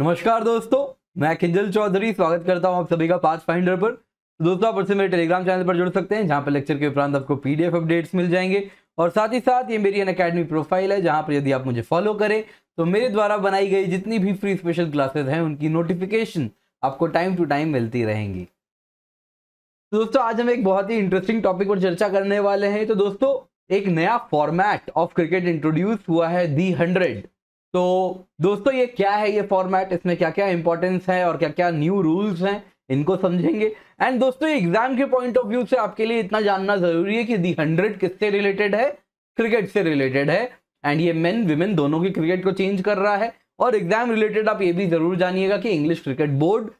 नमस्कार दोस्तों मैं किंजल चौधरी स्वागत करता हूं आप सभी का पाथ फाइंडर पर दोस्तों आप उससे मेरे टेलीग्राम चैनल पर जुड़ सकते हैं जहां पर लेक्चर के उपरांत आपको पीडीएफ अपडेट्स मिल जाएंगे और साथ ही साथ ये मेरी अन अकेडमी प्रोफाइल है जहां पर यदि आप मुझे फॉलो करें तो मेरे द्वारा बनाई गई जितनी भी फ्री स्पेशल क्लासेज हैं उनकी नोटिफिकेशन आपको टाइम टू टाइम मिलती रहेंगी तो दोस्तों आज हम एक बहुत ही इंटरेस्टिंग टॉपिक पर चर्चा करने वाले हैं तो दोस्तों एक नया फॉर्मेट ऑफ क्रिकेट इंट्रोड्यूस हुआ है दी हंड्रेड तो दोस्तों ये क्या है ये फॉर्मेट इसमें क्या क्या इंपॉर्टेंस है और क्या क्या न्यू रूल्स हैं इनको समझेंगे एंड दोस्तों एग्जाम के पॉइंट ऑफ व्यू से आपके लिए इतना जानना जरूरी है कि दी हंड्रेड किससे रिलेटेड है क्रिकेट से रिलेटेड है एंड ये मेन विमेन दोनों की क्रिकेट को चेंज कर रहा है और एग्जाम रिलेटेड आप ये भी जरूर जानिएगा कि इंग्लिश क्रिकेट बोर्ड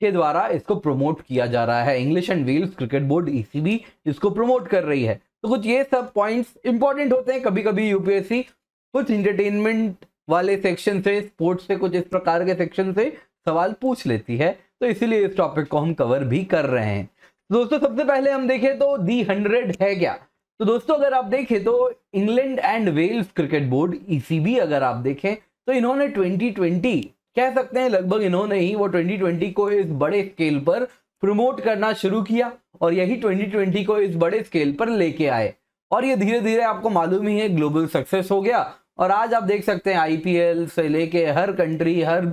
के द्वारा इसको प्रमोट किया जा रहा है English and Wales cricket board ECB इसको प्रमोट कर रही है तो कुछ ये सब पॉइंट्स इंपॉर्टेंट होते हैं कभी कभी यूपीएससी कुछ इंटरटेनमेंट वाले सेक्शन से स्पोर्ट्स से कुछ इस प्रकार के सेक्शन से सवाल पूछ लेती है तो इसीलिए इस टॉपिक को हम कवर भी कर रहे हैं दोस्तों सबसे पहले हम देखें तो दी हंड्रेड है क्या तो दोस्तों अगर आप देखें तो England and Wales cricket board ECB अगर आप देखें तो इन्होंने 2020 कह सकते हैं लगभग इन्होंने ही वो 2020 को इस बड़े स्केल पर प्रमोट करना शुरू किया और यही 2020 को इस बड़े स्केल पर लेके आए और ये धीरे धीरे आपको मालूम ही है ग्लोबल सक्सेस हो गया और आज आप देख सकते हैं आईपीएल से लेके हर कंट्री हर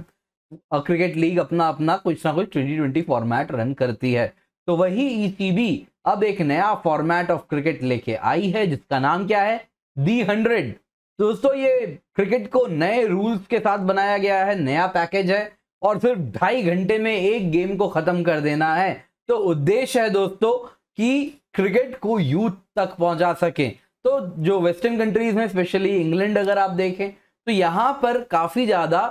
क्रिकेट लीग अपना अपना कुछ ना कुछ ट्वेंटी ट्वेंटी फॉर्मेट रन करती है तो वही ई e अब एक नया फॉर्मेट ऑफ क्रिकेट लेके आई है जिसका नाम क्या है दी हंड्रेड दोस्तों ये क्रिकेट को नए रूल्स के साथ बनाया गया है नया पैकेज है और सिर्फ ढाई घंटे में एक गेम को खत्म कर देना है तो उद्देश्य है दोस्तों कि क्रिकेट को यूथ तक पहुंचा सकें तो जो वेस्टर्न कंट्रीज में स्पेशली इंग्लैंड अगर आप देखें तो यहाँ पर काफ़ी ज़्यादा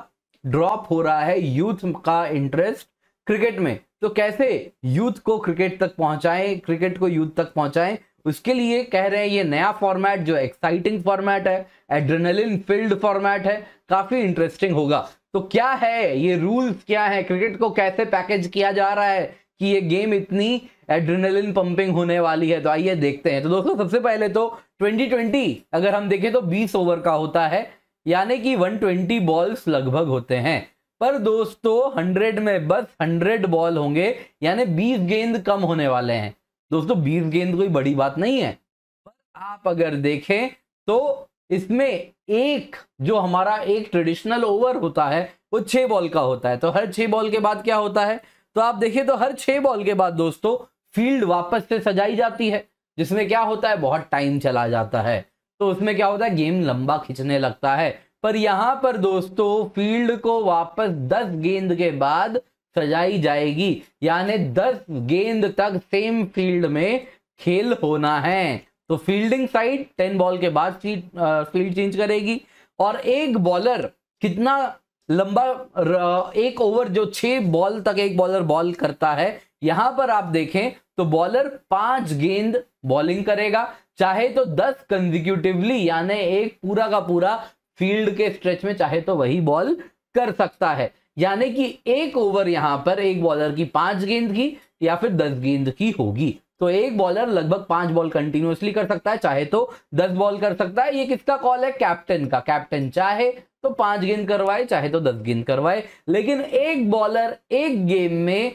ड्रॉप हो रहा है यूथ का इंटरेस्ट क्रिकेट में तो कैसे यूथ को क्रिकेट तक पहुंचाएं क्रिकेट को यूथ तक पहुंचाएं उसके लिए कह रहे हैं ये नया फॉर्मेट जो एक्साइटिंग फॉर्मेट है एड्रेनलिन फील्ड फॉर्मेट है काफ़ी इंटरेस्टिंग होगा तो क्या है ये रूल्स क्या है क्रिकेट को कैसे पैकेज किया जा रहा है कि ये गेम इतनी एड्रेनलिन पंपिंग होने वाली है तो आइए देखते हैं तो दोस्तों सबसे पहले तो 2020 अगर हम देखें तो 20 ओवर का होता है यानी कि 120 बॉल्स लगभग होते हैं पर दोस्तों 100 में बस 100 बॉल होंगे यानी 20 गेंद कम होने वाले हैं दोस्तों 20 गेंद कोई बड़ी बात नहीं है पर आप अगर देखें तो इसमें एक जो हमारा एक ट्रेडिशनल ओवर होता है वो छह बॉल का होता है तो हर छह बॉल के बाद क्या होता है तो आप देखिए तो हर छह बॉल के बाद दोस्तों फील्ड वापस से सजाई जाती है जिसमें क्या होता है बहुत टाइम चला जाता है तो उसमें क्या होता है गेम लंबा खींचने लगता है पर यहां पर दोस्तों फील्ड को वापस दस गेंद के बाद सजाई जाएगी यानी दस गेंद तक सेम फील्ड में खेल होना है तो फील्डिंग साइड टेन बॉल के बाद फील्ड चेंज करेगी और एक बॉलर कितना लंबा एक ओवर जो छह बॉल तक एक बॉलर बॉल करता है यहां पर आप देखें तो बॉलर पांच गेंद बॉलिंग करेगा चाहे तो दस कंजिक्यूटिवली यानी एक पूरा का पूरा फील्ड के स्ट्रेच में चाहे तो वही बॉल कर सकता है यानी कि एक ओवर यहां पर एक बॉलर की पांच गेंद की या फिर दस गेंद की होगी तो एक बॉलर लगभग पांच बॉल कंटिन्यूसली कर सकता है चाहे तो दस बॉल कर सकता है ये किसका कॉल है कैप्टन का कैप्टन चाहे तो पांच गेंद करवाए चाहे तो दस गेंद करवाए लेकिन एक बॉलर एक गेम में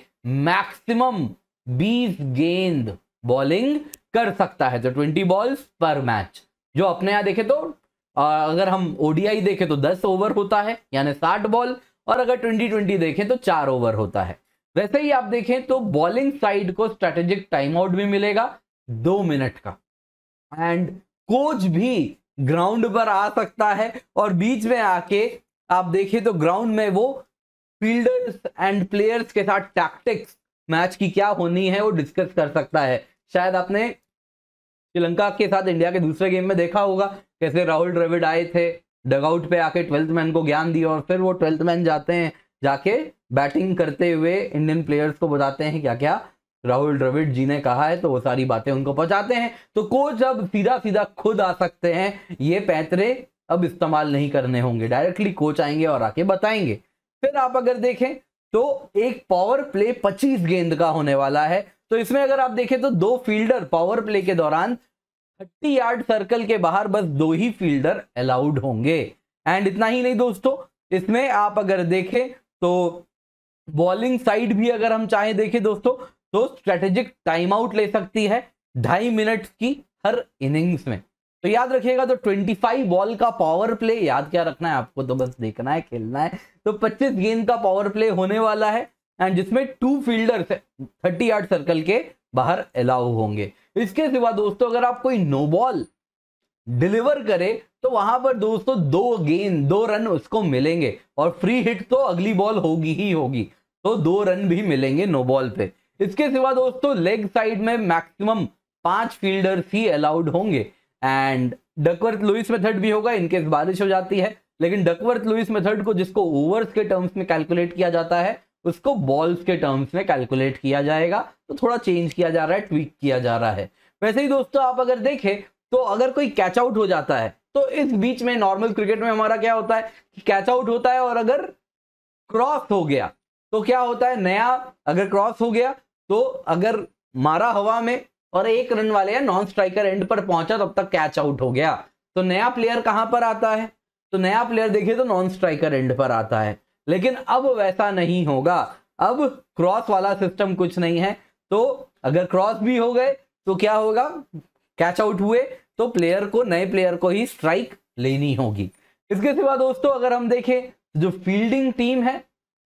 मैक्सिमम बीस गेंद बॉलिंग कर सकता है तो ट्वेंटी बॉल्स पर मैच जो अपने यहां देखे तो अगर हम ओडीआई देखें तो दस ओवर होता है यानी साठ बॉल और अगर ट्वेंटी ट्वेंटी देखें तो चार ओवर होता है वैसे ही आप देखें तो बॉलिंग साइड को स्ट्रेटेजिक टाइम आउट भी मिलेगा दो मिनट का एंड कोच भी ग्राउंड पर आ सकता है और बीच में आके आप देखिए तो ग्राउंड में वो फील्डर्स एंड प्लेयर्स के साथ टैक्टिक्स मैच की क्या होनी है वो डिस्कस कर सकता है शायद आपने श्रीलंका के साथ इंडिया के दूसरे गेम में देखा होगा कैसे राहुल द्रविड आए थे डगआउट पे आके ट्वेल्थ मैन को ज्ञान दिया और फिर वो ट्वेल्थ मैन जाते हैं जाके बैटिंग करते हुए इंडियन प्लेयर्स को बताते हैं क्या क्या राहुल द्रविड़ जी ने कहा है तो वो सारी बातें उनको पहुंचाते हैं तो कोच अब सीधा सीधा खुद आ सकते हैं ये पैतरे अब इस्तेमाल नहीं करने होंगे डायरेक्टली कोच आएंगे और आके बताएंगे फिर आप अगर देखें तो एक पावर प्ले 25 गेंद का होने वाला है तो इसमें अगर आप देखें तो दो फील्डर पावर प्ले के दौरान थर्टी यार्ड सर्कल के बाहर बस दो ही फील्डर अलाउड होंगे एंड इतना ही नहीं दोस्तों इसमें आप अगर देखें तो बॉलिंग साइड भी अगर हम चाहें देखें दोस्तों तो स्ट्रेटेजिक टाइम आउट ले सकती है ढाई मिनट की हर इनिंग्स में तो याद रखिएगा तो 25 बॉल का पावर प्ले याद क्या रखना है आपको तो बस देखना है खेलना है तो 25 गेंद का पावर प्ले होने वाला है एंड जिसमें two fielders thirty yard circle के बाहर अलाउ होंगे इसके सिवा दोस्तों अगर आप कोई नो बॉल डिलीवर करे तो वहां पर दोस्तों दो गेंद दो रन उसको मिलेंगे और फ्री हिट तो अगली बॉल होगी ही होगी तो दो रन भी मिलेंगे नो बॉल पे इसके सिवा दोस्तों लेग साइड में मैक्सिमम पांच फील्डर्स ही अलाउड होंगे एंड डकवर्थ लुइस मेथड भी होगा इनकेस बारिश हो जाती है लेकिन डकवर्थ लुइस मेथड को जिसको ओवर्स के टर्म्स में कैलकुलेट किया जाता है उसको बॉल्स के टर्म्स में कैलकुलेट किया जाएगा तो थोड़ा चेंज किया जा रहा है ट्वीक किया जा रहा है वैसे ही दोस्तों आप अगर देखें तो अगर कोई कैच आउट हो जाता है तो इस बीच में नॉर्मल क्रिकेट में हमारा क्या होता है कैच आउट होता है और अगर क्रॉस हो गया तो क्या होता है नया अगर क्रॉस हो गया तो अगर मारा हवा में और एक रन वाले या नॉन स्ट्राइकर एंड पर पहुंचा तब तक कैच आउट हो गया तो नया प्लेयर कहां पर आता है तो नया प्लेयर देखिए तो नॉन स्ट्राइकर एंड पर आता है लेकिन अब वैसा नहीं होगा अब क्रॉस वाला सिस्टम कुछ नहीं है तो अगर क्रॉस भी हो गए तो क्या होगा कैच आउट हुए तो प्लेयर को नए प्लेयर को ही स्ट्राइक लेनी होगी इसके सिवा दोस्तों अगर हम देखें जो फील्डिंग टीम है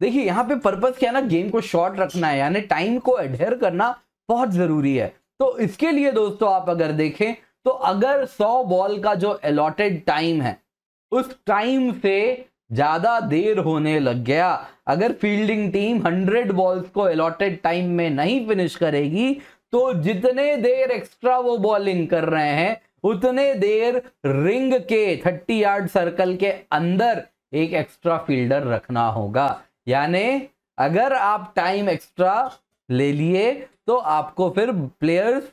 देखिए यहाँ पे पर्पज क्या है ना गेम को शॉर्ट रखना है यानी टाइम को एडहेयर करना बहुत जरूरी है तो इसके लिए दोस्तों आप अगर देखें तो अगर 100 बॉल का जो अलॉटेड टाइम है उस टाइम से ज्यादा देर होने लग गया अगर फील्डिंग टीम 100 बॉल्स को अलॉटेड टाइम में नहीं फिनिश करेगी तो जितने देर एक्स्ट्रा वो बॉलिंग कर रहे हैं उतने देर रिंग के थर्टी यार्ड सर्कल के अंदर एक एक्स्ट्रा फील्डर रखना होगा यानी अगर आप टाइम एक्स्ट्रा ले लिए तो आपको फिर प्लेयर्स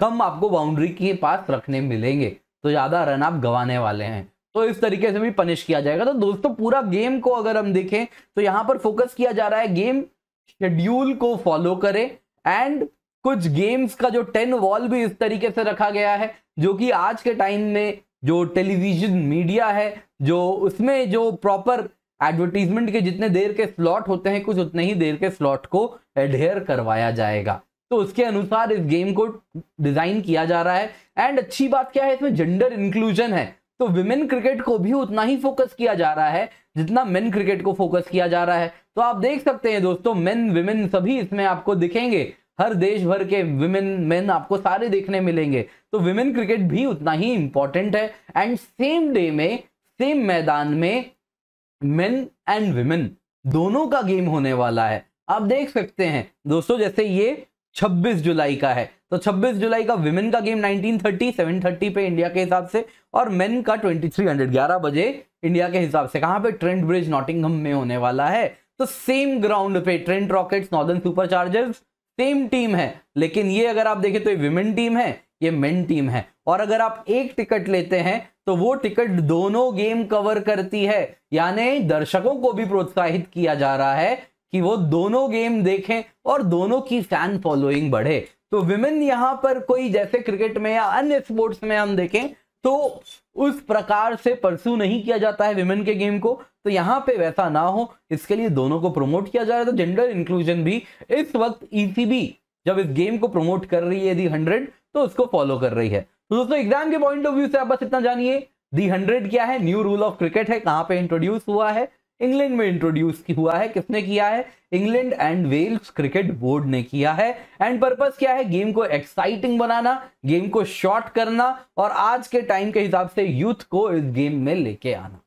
कम आपको बाउंड्री के पास रखने मिलेंगे तो ज़्यादा रन आप गंवाने वाले हैं तो इस तरीके से भी पनिश किया जाएगा तो दोस्तों पूरा गेम को अगर हम देखें तो यहां पर फोकस किया जा रहा है गेम शेड्यूल को फॉलो करें एंड कुछ गेम्स का जो टेन वॉल भी इस तरीके से रखा गया है जो कि आज के टाइम में जो टेलीविजन मीडिया है जो उसमें जो प्रॉपर एडवर्टीजमेंट के जितने देर के स्लॉट होते हैं कुछ उतने ही देर के स्लॉट को एडहेयर करवाया जाएगा तो उसके अनुसार इस गेम को डिजाइन किया जा रहा है एंड अच्छी बात क्या है इसमें जेंडर इंक्लूजन है तो विमेन क्रिकेट को भी उतना ही फोकस किया जा रहा है जितना मेन क्रिकेट को फोकस किया जा रहा है तो आप देख सकते हैं दोस्तों मेन विमेन सभी इसमें आपको दिखेंगे हर देश भर के विमेन मेन आपको सारे देखने मिलेंगे तो विमेन क्रिकेट भी उतना ही इंपॉर्टेंट है एंड सेम डे में सेम मैदान में मेन एंड विमेन दोनों का गेम होने वाला है आप देख सकते हैं दोस्तों जैसे ये 26 जुलाई का है तो 26 जुलाई का विमेन का गेम 1930 730 पे इंडिया के हिसाब से और मेन का 2300 ग्यारह बजे इंडिया के हिसाब से कहां पे ट्रेंट ब्रिज नॉटिंगहम में होने वाला है तो सेम ग्राउंड पे Trent Rockets Northern Superchargers same team है लेकिन ये अगर आप देखें तो ये विमेन टीम है ये मेन टीम है और अगर आप एक टिकट लेते हैं तो वो टिकट दोनों गेम कवर करती है यानी दर्शकों को भी प्रोत्साहित किया जा रहा है कि वो दोनों गेम देखें और दोनों की फैन फॉलोइंग बढ़े तो विमेन यहां पर कोई जैसे क्रिकेट में या अन्य स्पोर्ट्स में हम देखें तो उस प्रकार से परस्यू नहीं किया जाता है विमेन के गेम को तो यहाँ पे वैसा ना हो इसके लिए दोनों को प्रमोट किया जा रहा है तो जेंडर इंक्लूजन भी इस वक्त ईसीबी e जब इस गेम को प्रमोट कर रही है दी हंड्रेड तो उसको फॉलो कर रही है तो दोस्तों एग्जाम के पॉइंट ऑफ व्यू से आप बस इतना जानिए दी हंड्रेड क्या है न्यू रूल ऑफ क्रिकेट है कहाँ पे इंट्रोड्यूस हुआ है इंग्लैंड में इंट्रोड्यूस हुआ है किसने किया है England and Wales cricket board ने किया है एंड पर्पस क्या है गेम को एक्साइटिंग बनाना गेम को शॉर्ट करना और आज के टाइम के हिसाब से यूथ को इस गेम में लेके आना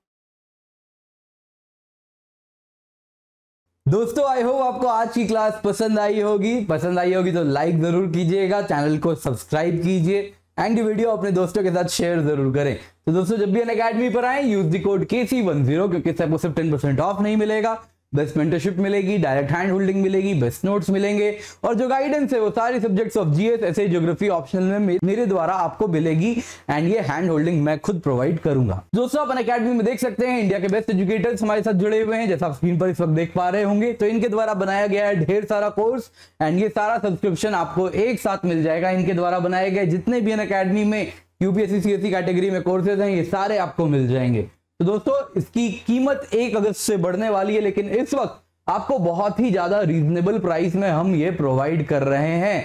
दोस्तों आई होप आपको आज की क्लास पसंद आई होगी पसंद आई होगी तो लाइक जरूर कीजिएगा चैनल को सब्सक्राइब कीजिए एंड वीडियो अपने दोस्तों के साथ शेयर जरूर करें तो दोस्तों जब भी अन अकेडमी पर आए यूज दी कोड के सी वन जीरो क्योंकि सबको सिर्फ टेन परसेंट ऑफ नहीं मिलेगा बेस्ट मेंटरशिप मिलेगी डायरेक्ट हैंड होल्डिंग मिलेगी बेस्ट नोट्स मिलेंगे और जो गाइडेंस है वो सारे सब्जेक्ट्स ऑफ जीएस ऐसे ज्योग्राफी ऑप्शन में मेरे द्वारा आपको मिलेगी एंड ये हैंड होल्डिंग मैं खुद प्रोवाइड करूंगा दोस्तों अपन अकेडमी में देख सकते हैं इंडिया के बेस्ट एजुकेटर्स हमारे साथ जुड़े हुए हैं जैसा आप स्क्रीन पर इस वक्त देख पा रहे होंगे तो इनके द्वारा बनाया गया है ढेर सारा कोर्स एंड ये सारा सब्सक्रिप्शन आपको एक साथ मिल जाएगा इनके द्वारा बनाए गए जितने भी अन अकेडमी में यूपीएससी सी कैटेगरी में कोर्सेज हैं ये सारे आपको मिल जाएंगे तो दोस्तों इसकी कीमत एक अगस्त से बढ़ने वाली है लेकिन इस वक्त आपको बहुत ही ज्यादा रीजनेबल प्राइस में हम ये प्रोवाइड कर रहे हैं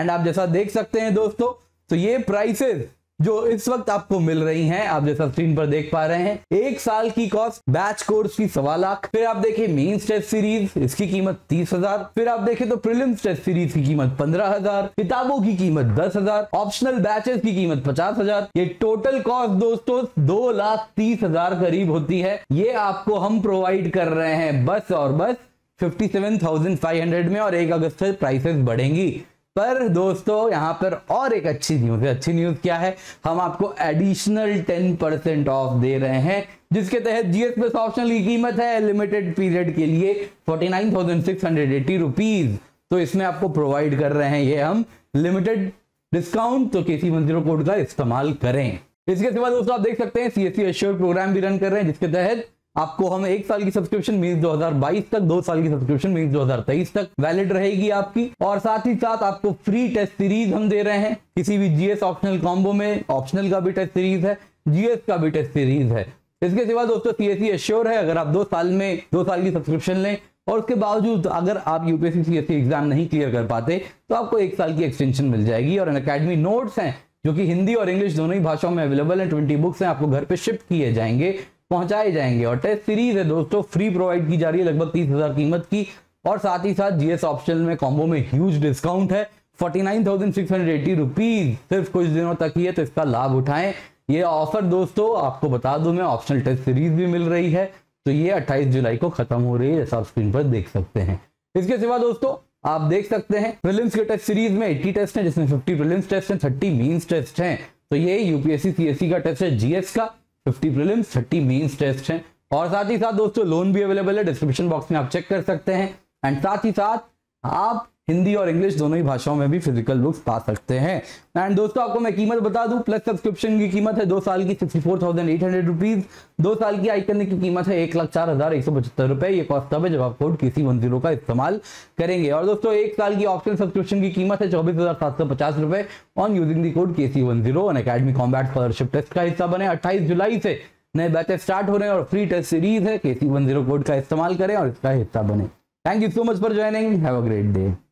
एंड आप जैसा देख सकते हैं दोस्तों तो ये प्राइसेस जो इस वक्त आपको मिल रही हैं आप जैसा स्क्रीन पर देख पा रहे हैं एक साल की कॉस्ट बैच कोर्स की सवा लाख फिर आप देखें मेन टेस्ट सीरीज इसकी कीमत तीस हजार फिर आप देखें तो प्रिलिम्स टेस्ट सीरीज की कीमत पंद्रह हजार किताबों की कीमत दस हजार ऑप्शनल बैचेस की कीमत पचास हजार ये टोटल कॉस्ट दोस्तों दो लाख तीस हजार करीब होती है ये आपको हम प्रोवाइड कर रहे हैं बस और बस fifty seven thousand five hundred में और एक अगस्त से प्राइसेस बढ़ेंगी पर दोस्तों यहां पर और एक अच्छी न्यूज है अच्छी न्यूज क्या है हम आपको एडिशनल टेन परसेंट ऑफ दे रहे हैं जिसके तहत जीएस प्लस ऑप्शनल की कीमत है लिमिटेड पीरियड के लिए forty nine thousand six hundred eighty rupees तो इसमें आपको प्रोवाइड कर रहे हैं ये हम लिमिटेड डिस्काउंट तो केसी मंजिलो कोड का इस्तेमाल करें इसके सिवा दोस्तों आप देख सकते हैं सीएससी एश्योर प्रोग्राम भी रन कर रहे हैं जिसके तहत आपको हम एक साल की सब्सक्रिप्शन मीन 2022 तक दो साल की सब्सक्रिप्शन मीन 2023 तक वैलिड रहेगी आपकी और साथ ही साथ आपको फ्री टेस्ट सीरीज हम दे रहे हैं किसी भी जीएस ऑप्शनल कॉम्बो में ऑप्शनल का भी टेस्ट सीरीज है जीएस का भी टेस्ट सीरीज है इसके सिवा दोस्तों सीएससी एश्योर e है अगर आप दो साल में दो साल की सब्सक्रिप्शन लें और उसके बावजूद अगर आप यूपीएससी सीएससी एग्जाम नहीं क्लियर कर पाते तो आपको एक साल की एक्सटेंशन मिल जाएगी और अकेडमी नोट्स हैं जो कि हिंदी और इंग्लिश दोनों ही भाषाओं में अवेलेबल है ट्वेंटी बुक्स हैं आपको घर पे शिफ्ट किए जाएंगे पहुंचाए जाएंगे और टेस्ट सीरीज है दोस्तों फ्री प्रोवाइड की जा रही है लगभग तीस हजार कीमत की और साथ ही साथ जीएस ऑप्शन में कॉम्बो में ह्यूज डिस्काउंट है forty nine thousand six hundred rupees सिर्फ कुछ दिनों तक ही है तो इसका लाभ उठाएं ये ऑफर दोस्तों आपको बता दू मैं ऑप्शनल टेस्ट सीरीज भी मिल रही है तो ये 28 जुलाई को खत्म हो रही है जैसा आप स्क्रीन पर देख सकते हैं इसके सिवा दोस्तों आप देख सकते हैं प्रिलिम्स के टेस्ट सीरीज में 80 टेस्ट हैं जिसमें 50 प्रिलिम्स टेस्ट हैं 30 मीन्स टेस्ट हैं तो ये यूपीएससी सीएससी e का टेस्ट है जीएस का fifty prelims thirty mains test है और साथ ही साथ दोस्तों लोन भी अवेलेबल है डिस्क्रिप्शन बॉक्स में आप चेक कर सकते हैं एंड साथ ही साथ आप हिंदी और इंग्लिश दोनों ही भाषाओं में भी फिजिकल बुक्स पा सकते हैं एंड दोस्तों आपको मैं कीमत बता दूं प्लस सब्सक्रिप्शन की कीमत है दो साल की sixty four thousand eight hundred rupees दो साल की आई की कीमत है एक लाख चार हजार एक सौ पचहत्तर रुपए ये कॉस्ट तब है जब आप कोड किसी वन जीरो का इस्तेमाल करेंगे और दोस्तों एक साल की ऑप्शन सब्सक्रिप्शन की कीमत है चौबीस हजार सात सौ पचास रुपए ऑन यूजिंग दी कोड के C one zero academy Combat scholarship test का हिस्सा बने अट्ठाईस जुलाई से नए बैचेस स्टार्ट हो रहे हैं और फ्री टेस्ट सीरीज है के सी वन जीरो कोड का इस्तेमाल करें और इसका हिस्सा बने thank you so much for joining have a great day